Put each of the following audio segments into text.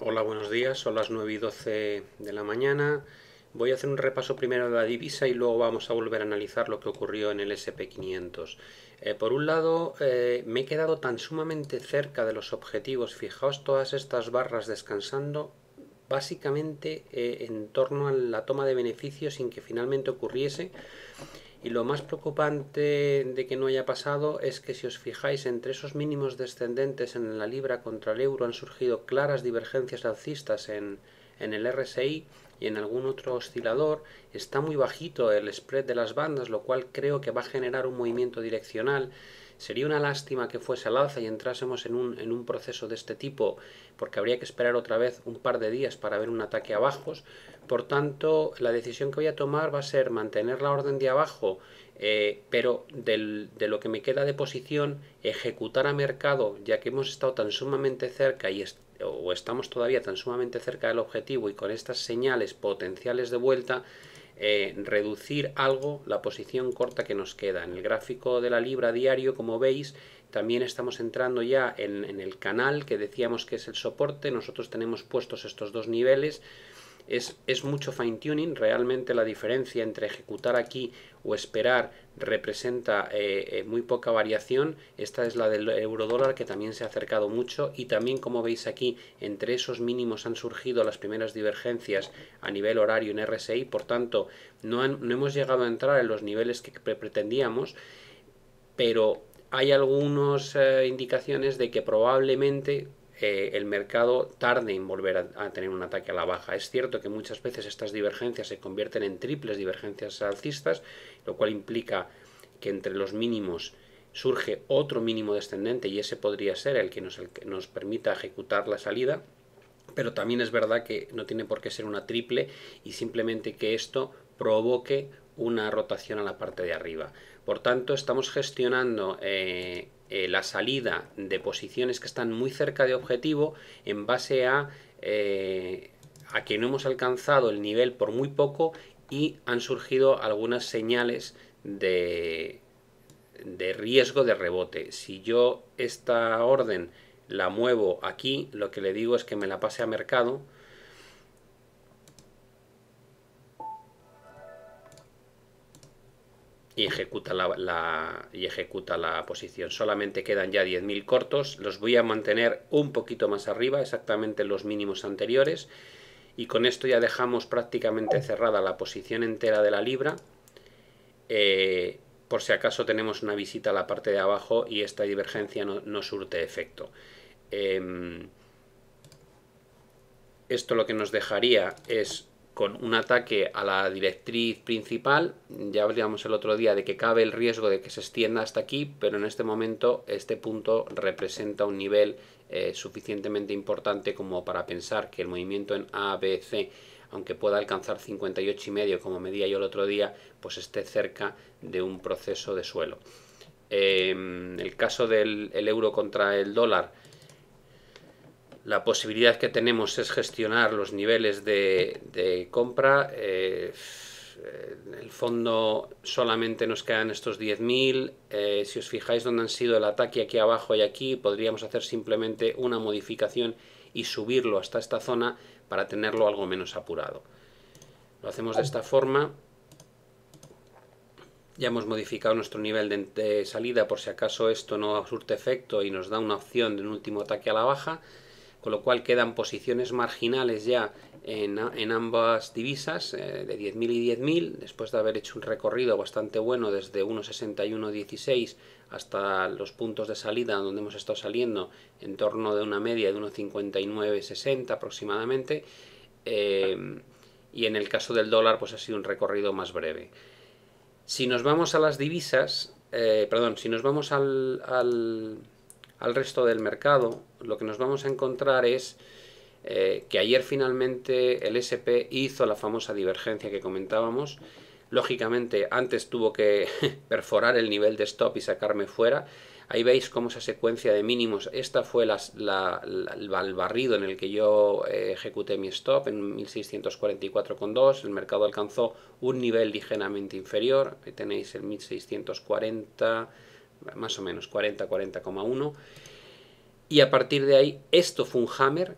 Hola, buenos días. Son las 9 y 12 de la mañana. Voy a hacer un repaso primero de la divisa y luego vamos a volver a analizar lo que ocurrió en el SP500. Eh, por un lado, eh, me he quedado tan sumamente cerca de los objetivos. Fijaos todas estas barras descansando básicamente eh, en torno a la toma de beneficios sin que finalmente ocurriese. Y lo más preocupante de que no haya pasado es que si os fijáis entre esos mínimos descendentes en la libra contra el euro han surgido claras divergencias alcistas en, el RSI y en algún otro oscilador. Está muy bajito el spread de las bandas, lo cual creo que va a generar un movimiento direccional Sería una lástima que fuese al alza y entrásemos en un, en un proceso de este tipo, porque habría que esperar otra vez un par de días para ver un ataque a Por tanto, la decisión que voy a tomar va a ser mantener la orden de abajo, eh, pero de lo que me queda de posición, ejecutar a mercado, ya que hemos estado tan sumamente cerca y o estamos todavía tan sumamente cerca del objetivo y con estas señales potenciales de vuelta, eh, reducir algo la posición corta que nos queda. En el gráfico de la libra diario, como veis, también estamos entrando ya en el canal que decíamos que es el soporte. Nosotros tenemos puestos estos dos niveles es, mucho fine tuning, realmente la diferencia entre ejecutar aquí o esperar representa eh, eh, muy poca variación, esta es la del euro dólar que también se ha acercado mucho y también como veis aquí entre esos mínimos han surgido las primeras divergencias a nivel horario en RSI, por tanto no, no hemos llegado a entrar en los niveles que pretendíamos, pero hay algunas eh, indicaciones de que probablemente eh, el mercado tarde en volver a, tener un ataque a la baja. Es cierto que muchas veces estas divergencias se convierten en triples divergencias alcistas, lo cual implica que entre los mínimos surge otro mínimo descendente y ese podría ser el que nos, nos permita ejecutar la salida, pero también es verdad que no tiene por qué ser una triple y simplemente que esto provoque una rotación a la parte de arriba. Por tanto, estamos gestionando eh, eh, la salida de posiciones que están muy cerca de objetivo en base a, eh, a que no hemos alcanzado el nivel por muy poco y han surgido algunas señales de, de riesgo de rebote. Si yo esta orden la muevo aquí, lo que le digo es que me la pase a mercado, y ejecuta la, y ejecuta la posición. Solamente quedan ya 10.000 cortos, los voy a mantener un poquito más arriba, exactamente los mínimos anteriores, y con esto ya dejamos prácticamente cerrada la posición entera de la libra, eh, por si acaso tenemos una visita a la parte de abajo y esta divergencia no, surte efecto. Em, esto lo que nos dejaría es con un ataque a la directriz principal. Ya hablábamos el otro día de que cabe el riesgo de que se extienda hasta aquí, pero en este momento este punto representa un nivel eh, suficientemente importante como para pensar que el movimiento en ABC, aunque pueda alcanzar 58,5 como medía yo el otro día, pues esté cerca de un proceso de suelo. En eh, el caso del euro contra el dólar la posibilidad que tenemos es gestionar los niveles de, compra. Eh, en el fondo solamente nos quedan estos 10.000. Eh, si os fijáis dónde han sido el ataque aquí abajo y aquí, podríamos hacer simplemente una modificación y subirlo hasta esta zona para tenerlo algo menos apurado. Lo hacemos de esta forma. Ya hemos modificado nuestro nivel de, de salida por si acaso esto no surte efecto y nos da una opción de un último ataque a la baja con lo cual quedan posiciones marginales ya en, ambas divisas, eh, de 10.000 y 10.000, después de haber hecho un recorrido bastante bueno desde 1.61.16 hasta los puntos de salida donde hemos estado saliendo en torno de una media de 1.59.60 aproximadamente, em, y en el caso del dólar pues ha sido un recorrido más breve. Si nos vamos a las divisas, eh, perdón, si nos vamos al al resto del mercado, lo que nos vamos a encontrar es eh, que ayer finalmente el SP hizo la famosa divergencia que comentábamos. Lógicamente, antes tuvo que perforar el nivel de stop y sacarme fuera. Ahí veis cómo esa secuencia de mínimos, esta fue la, el barrido en el que yo eh, ejecuté mi stop en 1644,2. El mercado alcanzó un nivel ligeramente inferior. tenéis el 1640 más o menos 40, 40,1. Y a partir de ahí, esto fue un hammer.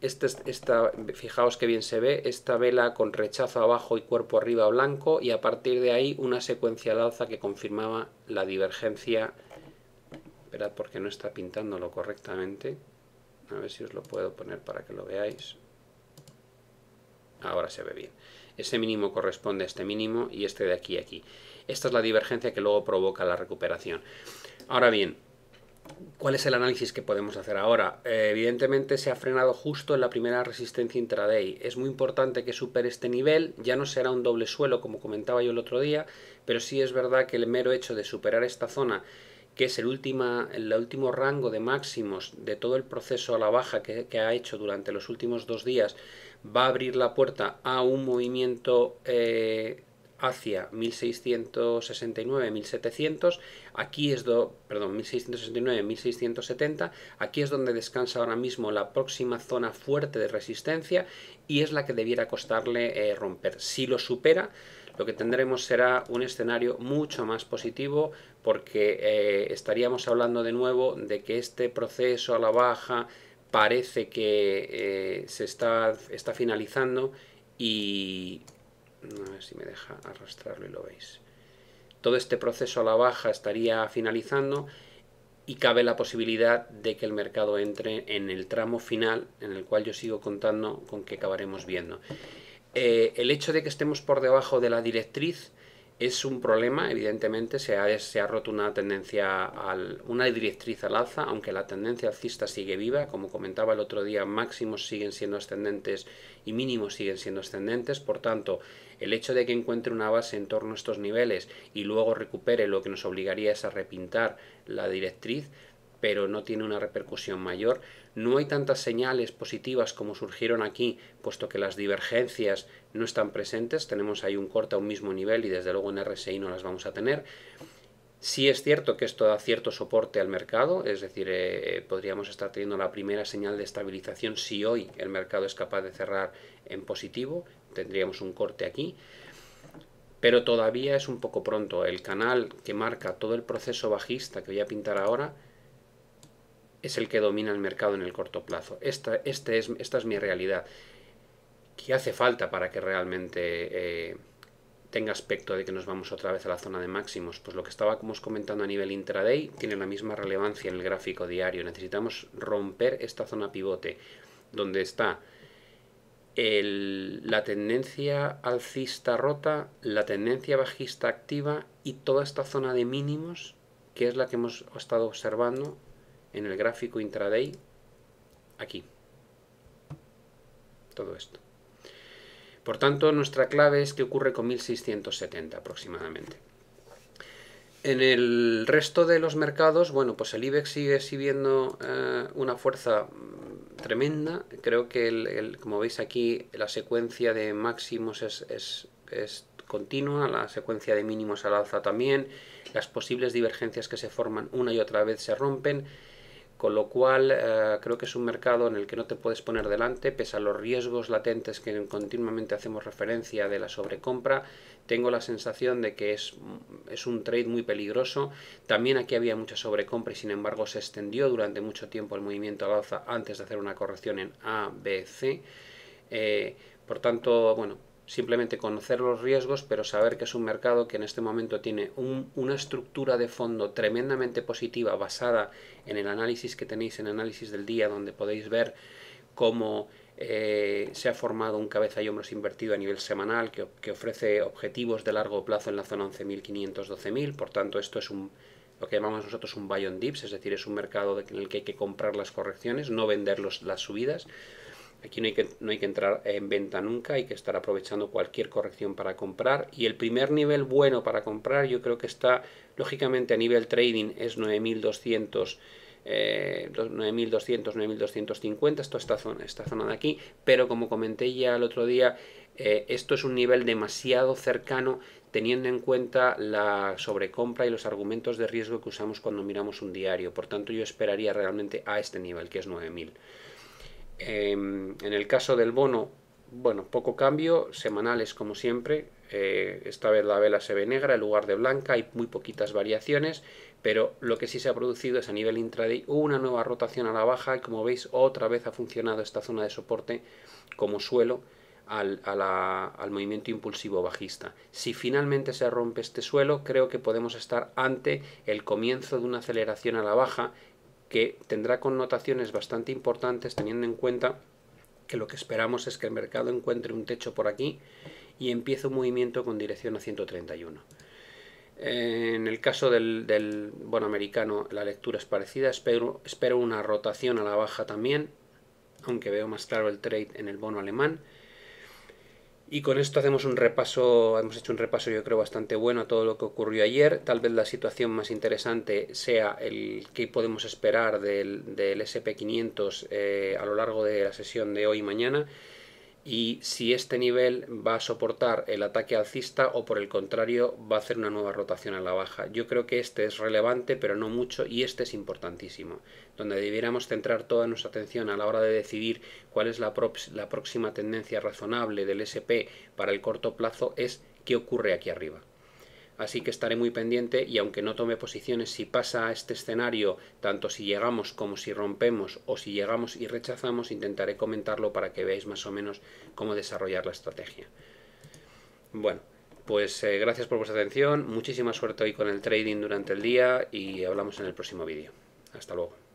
esta esta, fijaos que bien se ve, esta vela con rechazo abajo y cuerpo arriba blanco y a partir de ahí una secuencia de alza que confirmaba la divergencia. Esperad porque no está pintándolo correctamente. A ver si os lo puedo poner para que lo veáis. Ahora se ve bien. Ese mínimo corresponde a este mínimo y este de aquí a aquí. Esta es la divergencia que luego provoca la recuperación. Ahora bien, ¿Cuál es el análisis que podemos hacer ahora? Eh, evidentemente se ha frenado justo en la primera resistencia intraday. Es muy importante que supere este nivel, ya no será un doble suelo como comentaba yo el otro día, pero sí es verdad que el mero hecho de superar esta zona, que es el, el último rango de máximos de todo el proceso a la baja que, ha hecho durante los últimos dos días, va a abrir la puerta a un movimiento eh, hacia 1669-1700, aquí es perdón, 1669-1670, aquí es donde descansa ahora mismo la próxima zona fuerte de resistencia y es la que debiera costarle eh, romper. Si lo supera, lo que tendremos será un escenario mucho más positivo porque eh, estaríamos hablando de nuevo de que este proceso a la baja parece que eh, se está, está finalizando y a ver si me deja arrastrarlo y lo veis. Todo este proceso a la baja estaría finalizando y cabe la posibilidad de que el mercado entre en el tramo final en el cual yo sigo contando con que acabaremos viendo. Eh, el hecho de que estemos por debajo de la directriz es un problema, evidentemente se ha, roto una tendencia al, una directriz al alza, aunque la tendencia alcista sigue viva, como comentaba el otro día, máximos siguen siendo ascendentes y mínimos siguen siendo ascendentes, por tanto, el hecho de que encuentre una base en torno a estos niveles y luego recupere lo que nos obligaría es a repintar la directriz, pero no tiene una repercusión mayor. No hay tantas señales positivas como surgieron aquí, puesto que las divergencias no están presentes. Tenemos ahí un corte a un mismo nivel y desde luego en RSI no las vamos a tener. Sí es cierto que esto da cierto soporte al mercado, es decir, eh, podríamos estar teniendo la primera señal de estabilización si hoy el mercado es capaz de cerrar en positivo, tendríamos un corte aquí pero todavía es un poco pronto. El canal que marca todo el proceso bajista que voy a pintar ahora es el que domina el mercado en el corto plazo. Esta, este es, esta es mi realidad. ¿Qué hace falta para que realmente eh, tenga aspecto de que nos vamos otra vez a la zona de máximos? Pues lo que os comentando a nivel intraday tiene la misma relevancia en el gráfico diario. Necesitamos romper esta zona pivote donde está la tendencia alcista rota, la tendencia bajista activa y toda esta zona de mínimos que es la que hemos estado observando en el gráfico intraday aquí. Todo esto. Por tanto, nuestra clave es que ocurre con 1670 aproximadamente. En el resto de los mercados, bueno, pues el IBEX sigue exhibiendo eh, una fuerza mm, tremenda. Creo que, como veis aquí, la secuencia de máximos es, es continua, la secuencia de mínimos al alza también. Las posibles divergencias que se forman una y otra vez se rompen con lo cual eh, creo que es un mercado en el que no te puedes poner delante, pese a los riesgos latentes que continuamente hacemos referencia de la sobrecompra, tengo la sensación de que es, un trade muy peligroso. También aquí había mucha sobrecompra y sin embargo se extendió durante mucho tiempo el movimiento al alza antes de hacer una corrección en A, B, C. Eh, por tanto, bueno, simplemente conocer los riesgos, pero saber que es un mercado que en este momento tiene una estructura de fondo tremendamente positiva basada en el análisis que tenéis en Análisis del Día, donde podéis ver cómo eh, se ha formado un cabeza y hombros invertido a nivel semanal que, ofrece objetivos de largo plazo en la zona 11.500-12.000, por tanto esto es un lo que llamamos nosotros un buy on dips, es decir, es un mercado en el que hay que comprar las correcciones, no vender las subidas. Aquí no hay, que, entrar en venta nunca, hay que estar aprovechando cualquier corrección para comprar. Y el primer nivel bueno para comprar yo creo que está, lógicamente a nivel trading es 9200 9200, 9250, esto, esta, zona, esta zona de aquí, pero como comenté ya el otro día, eh, esto es un nivel demasiado cercano teniendo en cuenta la sobrecompra y los argumentos de riesgo que usamos cuando miramos un diario, por tanto yo esperaría realmente a este nivel que es 9000. Em, en el caso del bono, bueno, poco cambio, semanales como siempre. Eh, esta vez la vela se ve negra en lugar de blanca, hay muy poquitas variaciones, pero lo que sí se ha producido es a nivel intraday una nueva rotación a la baja y como veis otra vez ha funcionado esta zona de soporte como suelo al, al movimiento impulsivo bajista. Si finalmente se rompe este suelo, creo que podemos estar ante el comienzo de una aceleración a la baja que tendrá connotaciones bastante importantes teniendo en cuenta que lo que esperamos es que el mercado encuentre un techo por aquí y empiece un movimiento con dirección a 131. En el caso del, del bono americano la lectura es parecida, espero, espero una rotación a la baja también, aunque veo más claro el trade en el bono alemán y con esto hacemos un repaso, hemos hecho un repaso yo creo bastante bueno a todo lo que ocurrió ayer. Tal vez la situación más interesante sea el que podemos esperar del, SP500 eh, a lo largo de la sesión de hoy y mañana y si este nivel va a soportar el ataque alcista o por el contrario va a hacer una nueva rotación a la baja. Yo creo que este es relevante pero no mucho y este es importantísimo, donde debiéramos centrar toda nuestra atención a la hora de decidir cuál es la, la próxima tendencia razonable del SP para el corto plazo es qué ocurre aquí arriba. Así que estaré muy pendiente y aunque no tome posiciones si pasa a este escenario, tanto si llegamos como si rompemos o si llegamos y rechazamos, intentaré comentarlo para que veáis más o menos cómo desarrollar la estrategia. Bueno, pues eh, gracias por vuestra atención, muchísima suerte hoy con el trading durante el día y hablamos en el próximo vídeo. Hasta luego.